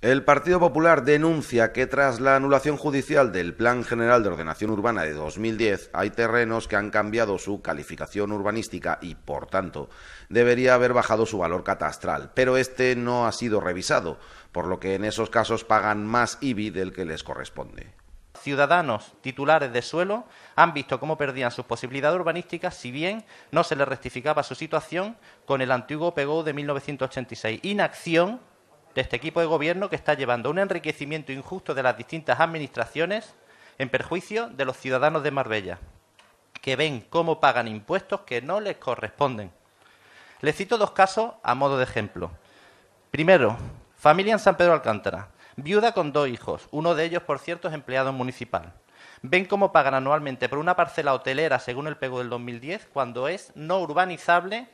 El Partido Popular denuncia que tras la anulación judicial del Plan General de Ordenación Urbana de 2010 hay terrenos que han cambiado su calificación urbanística y, por tanto, debería haber bajado su valor catastral, pero este no ha sido revisado, por lo que en esos casos pagan más IBI del que les corresponde. Ciudadanos titulares de suelo han visto cómo perdían sus posibilidades urbanísticas si bien no se les rectificaba su situación con el antiguo PGO de 1986. Inacción de este equipo de gobierno que está llevando un enriquecimiento injusto de las distintas administraciones en perjuicio de los ciudadanos de Marbella, que ven cómo pagan impuestos que no les corresponden. Les cito dos casos a modo de ejemplo. Primero, familia en San Pedro Alcántara, viuda con dos hijos, uno de ellos, por cierto, es empleado municipal. Ven cómo pagan anualmente por una parcela hotelera, según el PEGO del 2010, cuando es no urbanizable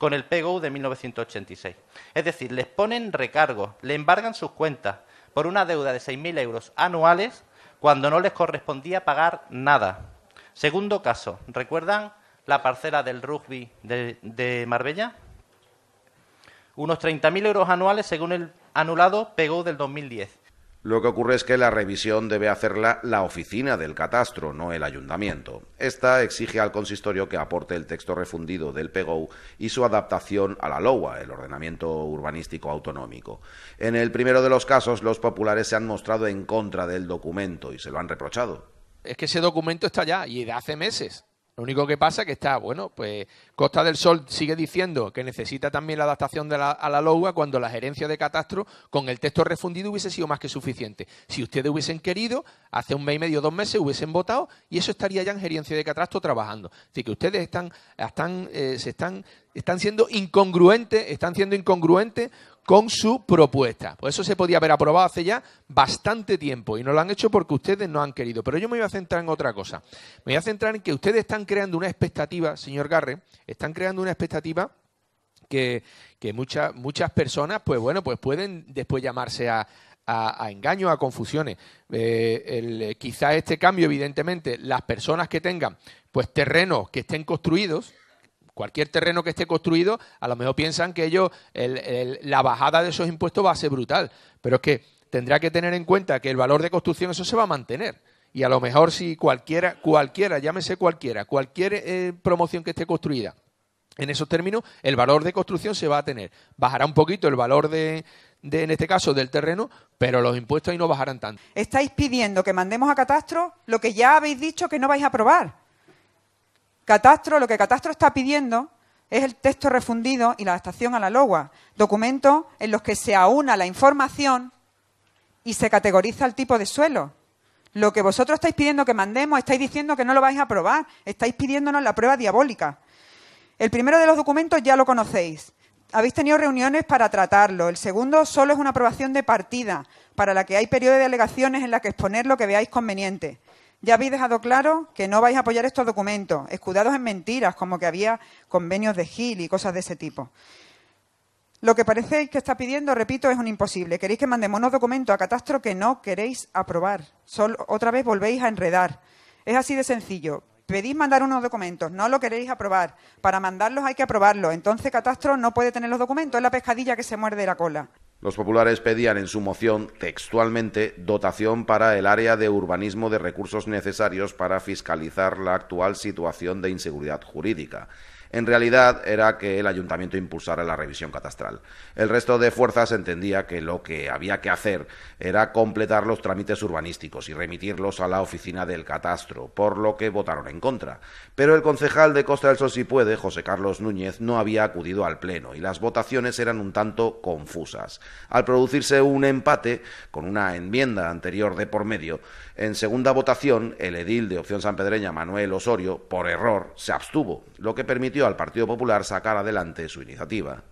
con el PGO de 1986. Es decir, les ponen recargos, le embargan sus cuentas por una deuda de 6.000 euros anuales cuando no les correspondía pagar nada. Segundo caso, ¿recuerdan la parcela del rugby de, Marbella? Unos 30.000 euros anuales según el anulado PGO del 2010. Lo que ocurre es que la revisión debe hacerla la oficina del catastro, no el ayuntamiento. Esta exige al consistorio que aporte el texto refundido del PEGOU y su adaptación a la LOA, el ordenamiento urbanístico autonómico. En el primero de los casos, los populares se han mostrado en contra del documento y se lo han reprochado. Es que ese documento está ya y de hace meses. Lo único que pasa es que está, bueno, pues Costa del Sol sigue diciendo que necesita también la adaptación de la, a la LOA cuando la gerencia de catastro con el texto refundido hubiese sido más que suficiente. Si ustedes hubiesen querido, hace un mes y medio, dos meses hubiesen votado y eso estaría ya en gerencia de catastro trabajando. Así que ustedes están, eh, se están, están siendo incongruentes, están siendo incongruentes con su propuesta. Pues eso se podía haber aprobado hace ya bastante tiempo y no lo han hecho porque ustedes no han querido. Pero yo me voy a centrar en otra cosa. Me voy a centrar en que ustedes están creando una expectativa, señor Garre, están creando una expectativa que, muchas, muchas personas, pues bueno, pues pueden después llamarse a, a, a a confusiones. Eh, eh, quizá este cambio, evidentemente, las personas que tengan pues terrenos que estén construidos, cualquier terreno que esté construido, a lo mejor piensan que ellos, la bajada de esos impuestos va a ser brutal, pero es que tendrá que tener en cuenta que el valor de construcción eso se va a mantener. Y a lo mejor si cualquiera, cualquiera, llámese cualquiera, cualquier eh, promoción que esté construida, en esos términos, el valor de construcción se va a tener. Bajará un poquito el valor de, en este caso, del terreno, pero los impuestos ahí no bajarán tanto. Estáis pidiendo que mandemos a catastro lo que ya habéis dicho que no vais a aprobar. Catastro, lo que Catastro está pidiendo es el texto refundido y la adaptación a la LOGUA, documentos en los que se aúna la información y se categoriza el tipo de suelo. Lo que vosotros estáis pidiendo que mandemos, estáis diciendo que no lo vais a aprobar, estáis pidiéndonos la prueba diabólica. El primero de los documentos ya lo conocéis. Habéis tenido reuniones para tratarlo. El segundo solo es una aprobación de partida, para la que hay periodo de alegaciones en la que exponer lo que veáis conveniente. Ya habéis dejado claro que no vais a apoyar estos documentos, escudados en mentiras, como que había convenios de Gil y cosas de ese tipo. Lo que parece que está pidiendo, repito, es un imposible. Queréis que mandemos unos documentos a Catastro que no queréis aprobar. otra vez volvéis a enredar. Es así de sencillo. Pedís mandar unos documentos, no lo queréis aprobar. Para mandarlos hay que aprobarlos. Entonces Catastro no puede tener los documentos. Es la pescadilla que se muerde la cola. Los populares pedían en su moción textualmente dotación para el área de urbanismo de recursos necesarios para fiscalizar la actual situación de inseguridad jurídica en realidad era que el ayuntamiento impulsara la revisión catastral. El resto de fuerzas entendía que lo que había que hacer era completar los trámites urbanísticos y remitirlos a la oficina del catastro, por lo que votaron en contra. Pero el concejal de Costa del Sol Si Puede, José Carlos Núñez, no había acudido al Pleno y las votaciones eran un tanto confusas. Al producirse un empate, con una enmienda anterior de por medio, en segunda votación el edil de Opción Pedreña Manuel Osorio, por error, se abstuvo, lo que permitió al Partido Popular sacar adelante su iniciativa.